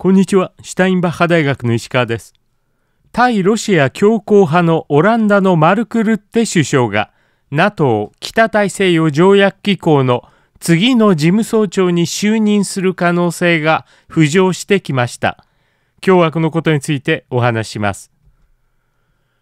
こんにちは、シュタインバッハ大学の石川です。対ロシア強硬派のオランダのマルクルッテ首相が NATO 北大西洋条約機構の次の事務総長に就任する可能性が浮上してきました。凶悪のことについてお話します。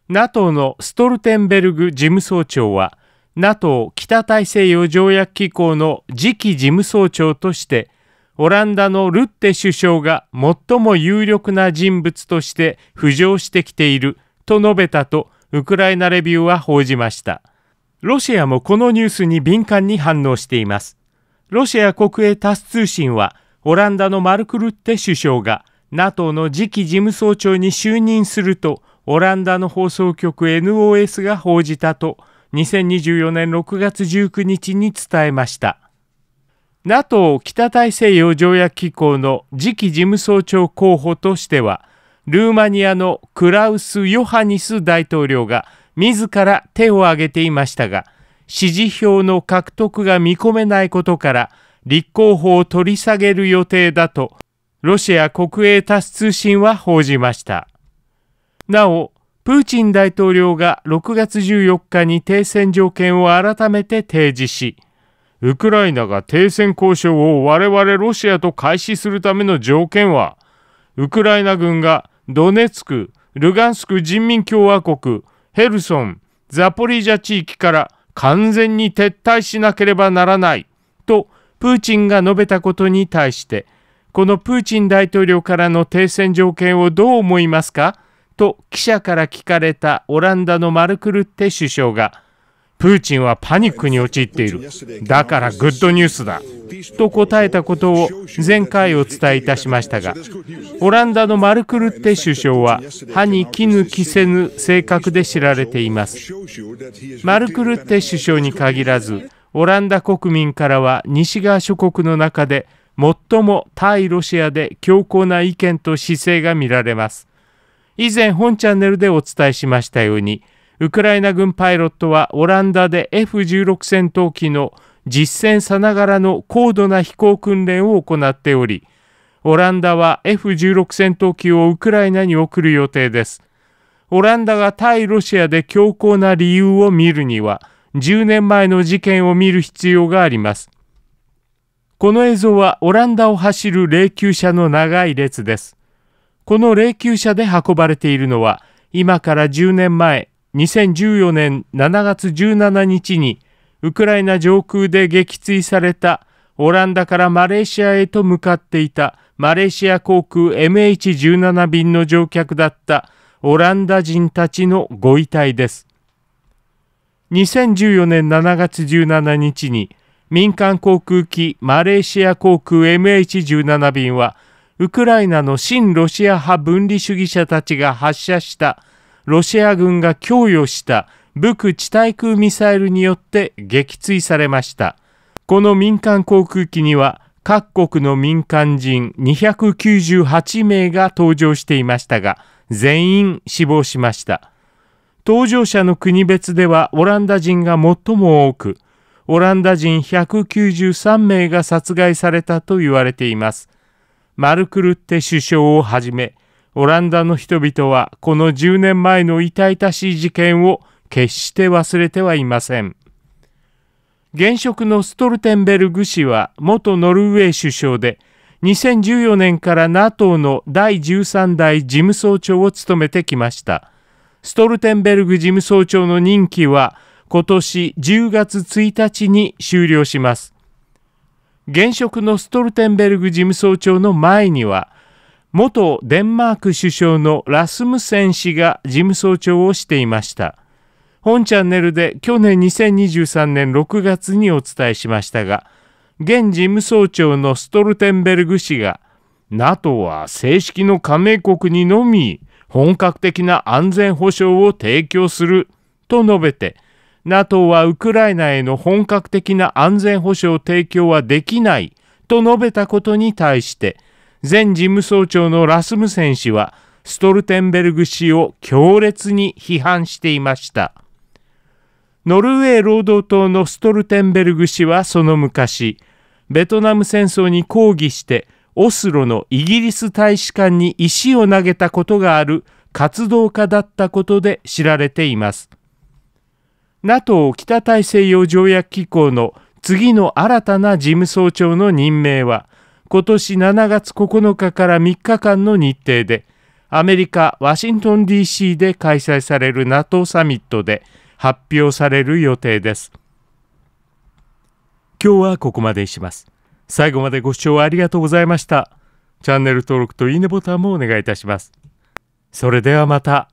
NATO のストルテンベルグ事務総長は NATO 北大西洋条約機構の次期事務総長としてオランダのルッテ首相が最も有力な人物として浮上してきていると述べたとウクライナレビューは報じました。ロシアもこのニュースに敏感に反応しています。ロシア国営タス通信はオランダのマルク・ルッテ首相が NATO の次期事務総長に就任するとオランダの放送局 NOS が報じたと2024年6月19日に伝えました。NATO 北大西洋条約機構の次期事務総長候補としては、ルーマニアのクラウス・ヨハニス大統領が自ら手を挙げていましたが、支持票の獲得が見込めないことから、立候補を取り下げる予定だと、ロシア国営タス通信は報じました。なお、プーチン大統領が6月14日に停戦条件を改めて提示し、ウクライナが停戦交渉を我々ロシアと開始するための条件は、ウクライナ軍がドネツク、ルガンスク人民共和国、ヘルソン、ザポリージャ地域から完全に撤退しなければならないとプーチンが述べたことに対して、このプーチン大統領からの停戦条件をどう思いますかと記者から聞かれたオランダのマルクルッテ首相が、プーチンはパニックに陥っている。だからグッドニュースだ。と答えたことを前回お伝えいたしましたが、オランダのマルクルッテ首相は歯に衣着せぬ性格で知られています。マルクルッテ首相に限らず、オランダ国民からは西側諸国の中で最も対ロシアで強硬な意見と姿勢が見られます。以前本チャンネルでお伝えしましたように、ウクライナ軍パイロットはオランダで F16 戦闘機の実戦さながらの高度な飛行訓練を行っており、オランダは F16 戦闘機をウクライナに送る予定です。オランダが対ロシアで強硬な理由を見るには、10年前の事件を見る必要があります。この映像はオランダを走る霊柩車の長い列です。この霊柩車で運ばれているのは、今から10年前、2014年7月17日にウクライナ上空で撃墜されたオランダからマレーシアへと向かっていたマレーシア航空 MH17 便の乗客だったオランダ人たちのご遺体です。2014年7月17日に民間航空機マレーシア航空 MH17 便はウクライナの親ロシア派分離主義者たちが発射したロシア軍が供与した武器地対空ミサイルによって撃墜されました。この民間航空機には各国の民間人298名が搭乗していましたが、全員死亡しました。搭乗者の国別ではオランダ人が最も多く、オランダ人193名が殺害されたと言われています。マルクルッテ首相をはじめ、オランダの人々はこの10年前の痛々しい事件を決して忘れてはいません。現職のストルテンベルグ氏は元ノルウェー首相で2014年から NATO の第13代事務総長を務めてきました。ストルテンベルグ事務総長の任期は今年10月1日に終了します。現職のストルテンベルグ事務総長の前には元デンマーク首相のラスムセン氏が事務総長をしていました本チャンネルで去年2023年6月にお伝えしましたが現事務総長のストルテンベルグ氏が NATO は正式の加盟国にのみ本格的な安全保障を提供すると述べて NATO はウクライナへの本格的な安全保障提供はできないと述べたことに対して前事務総長のラスムセン氏はストルテンベルグ氏を強烈に批判していましたノルウェー労働党のストルテンベルグ氏はその昔ベトナム戦争に抗議してオスロのイギリス大使館に石を投げたことがある活動家だったことで知られています NATO 北大西洋条約機構の次の新たな事務総長の任命は今年7月9日から3日間の日程でアメリカ・ワシントン DC で開催される NATO サミットで発表される予定です今日はここまでにします最後までご視聴ありがとうございましたチャンネル登録といいねボタンもお願いいたしますそれではまた